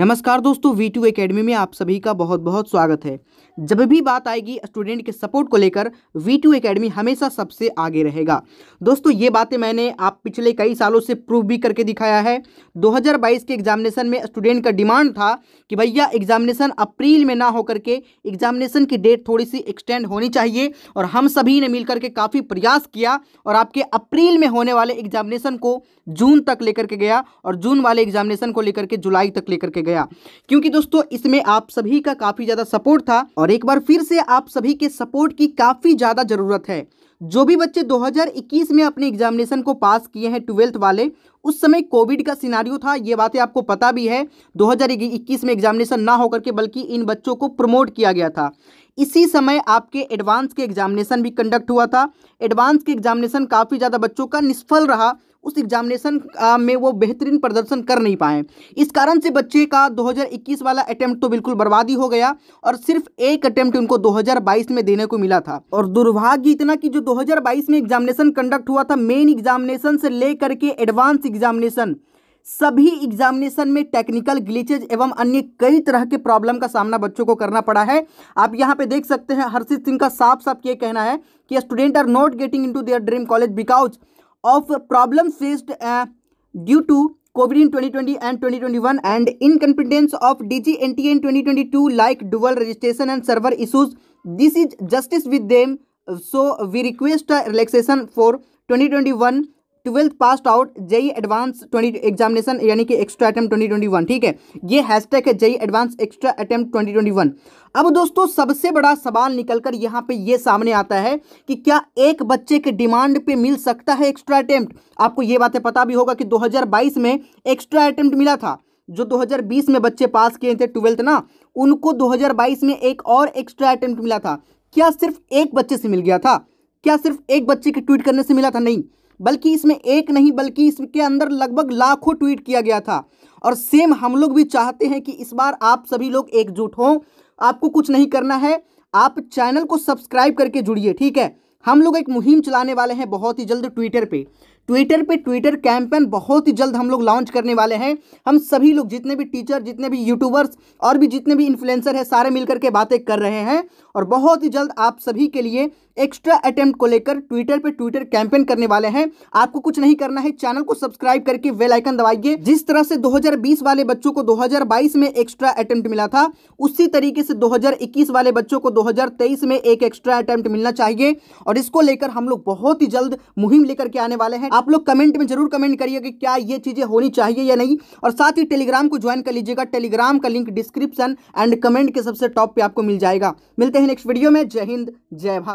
नमस्कार दोस्तों we to academy में आप सभी का बहुत बहुत स्वागत है जब भी बात आएगी स्टूडेंट के सपोर्ट को लेकर वी टू अकेडमी हमेशा सबसे आगे रहेगा दोस्तों ये बातें मैंने आप पिछले कई सालों से प्रूव भी करके दिखाया है 2022 के एग्जामिनेशन में स्टूडेंट का डिमांड था कि भैया एग्जामिनेशन अप्रैल में ना होकर के एग्जामिनेशन की डेट थोड़ी सी एक्सटेंड होनी चाहिए और हम सभी ने मिल करके काफ़ी प्रयास किया और आपके अप्रैल में होने वाले एग्जामिनेशन को जून तक लेकर के गया और जून वाले एग्जामिनेशन को लेकर के जुलाई तक लेकर के गया क्योंकि दोस्तों इसमें आप सभी का काफ़ी ज़्यादा सपोर्ट था और एक बार फिर से आप सभी के सपोर्ट की काफ़ी ज़्यादा ज़रूरत है जो भी बच्चे 2021 में अपने एग्जामिनेशन को पास किए हैं ट्वेल्थ वाले उस समय कोविड का सिनारियो था ये बातें आपको पता भी है 2021 में एग्जामिनेशन ना होकर के बल्कि इन बच्चों को प्रमोट किया गया था इसी समय आपके एडवांस के एग्जामिनेशन भी कंडक्ट हुआ था एडवांस के एग्जामिनेशन काफ़ी ज़्यादा बच्चों का निष्फल रहा उस एग्जामिनेशन में वो बेहतरीन प्रदर्शन कर नहीं पाए इस कारण से बच्चे का 2021 वाला अटैम्प्ट तो बिल्कुल बर्बाद ही हो गया और सिर्फ एक अटैम्प्ट उनको 2022 में देने को मिला था और दुर्भाग्य इतना कि जो 2022 में एग्जामिनेशन कंडक्ट हुआ था मेन एग्जामिनेशन से लेकर के एडवांस एग्जामिनेशन सभी एग्जामिनेशन में टेक्निकल ग्लिचेज एवं अन्य कई तरह के प्रॉब्लम का सामना बच्चों को करना पड़ा है आप यहाँ पे देख सकते हैं हर्षित सिंह का साफ साफ ये कहना है कि student are not getting into their dream college because of problem faced due to COVID in 2020 and 2021 and incompetence of DGNTA in 2022 like dual registration and server issues. This is justice with them. So we request a relaxation for 2021 twelfth pass out JEE advance twenty examination यानी कि extra attempt twenty twenty one ठीक है ये hashtag है JEE advance extra attempt twenty twenty one अब दोस्तों सबसे बड़ा सवाल निकलकर यहाँ पे ये सामने आता है कि क्या एक बच्चे के डिमांड पे मिल सकता है एक्स्ट्रा अटैम्प्ट आपको ये बातें पता भी होगा कि बाईस में एक्स्ट्रा अटैम्प्ट मिला था जो 2020 में बच्चे पास किए थे ट्वेल्थ ना उनको 2022 में एक और एक्स्ट्रा अटैम्प्ट मिला था क्या सिर्फ एक बच्चे से मिल गया था क्या सिर्फ एक बच्चे के ट्वीट करने से मिला था नहीं बल्कि इसमें एक नहीं बल्कि इसके अंदर लगभग लाखों ट्वीट किया गया था और सेम हम लोग भी चाहते हैं कि इस बार आप सभी लोग एकजुट हों आपको कुछ नहीं करना है आप चैनल को सब्सक्राइब करके जुड़िए ठीक है हम लोग एक मुहिम चलाने वाले हैं बहुत ही जल्द ट्विटर पे ट्विटर पे ट्विटर कैंपेन बहुत ही जल्द हम लोग लॉन्च करने वाले हैं हम सभी लोग जितने भी टीचर जितने भी यूट्यूबर्स और भी जितने भी इन्फ्लुएंसर हैं सारे मिलकर के बातें कर रहे हैं और बहुत ही जल्द आप सभी के लिए एक्स्ट्रा अटेम्प्ट को लेकर ट्विटर पे ट्विटर कैंपेन करने वाले हैं आपको कुछ नहीं करना है चैनल को सब्सक्राइब करके वेल आइकन दबाइए जिस तरह से 2020 वाले बच्चों को 2022 में एक्स्ट्रा अटेम्प्ट मिला था उसी तरीके से 2021 वाले बच्चों को 2023 में एक एक्स्ट्रा अटेम्प्ट मिलना चाहिए और इसको लेकर हम लोग बहुत ही जल्द मुहिम लेकर के आने वाले हैं आप लोग कमेंट में जरूर कमेंट करिए कि क्या ये चीजें होनी चाहिए या नहीं और साथ ही टेलीग्राम को ज्वाइन कर लीजिएगा टेलीग्राम का लिंक डिस्क्रिप्शन एंड कमेंट के सबसे टॉप पे आपको मिल जाएगा मिलते हैं नेक्स्ट वीडियो में जय हिंद जय भारत